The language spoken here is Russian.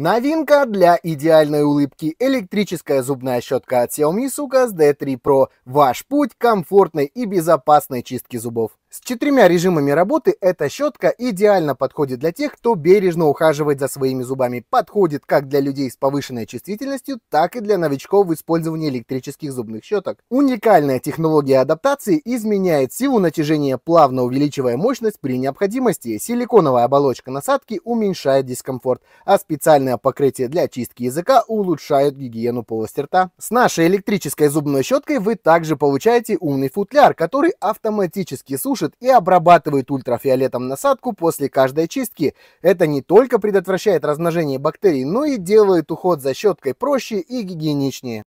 Новинка для идеальной улыбки – электрическая зубная щетка от Xiaomi Sukas D3 Pro. Ваш путь комфортной и безопасной чистки зубов. С четырьмя режимами работы эта щетка идеально подходит для тех, кто бережно ухаживает за своими зубами. Подходит как для людей с повышенной чувствительностью, так и для новичков в использовании электрических зубных щеток. Уникальная технология адаптации изменяет силу натяжения, плавно увеличивая мощность при необходимости. Силиконовая оболочка насадки уменьшает дискомфорт, а специальное покрытие для чистки языка улучшает гигиену полости рта. С нашей электрической зубной щеткой вы также получаете умный футляр, который автоматически сушит сушит и обрабатывает ультрафиолетом насадку после каждой чистки. Это не только предотвращает размножение бактерий, но и делает уход за щеткой проще и гигиеничнее.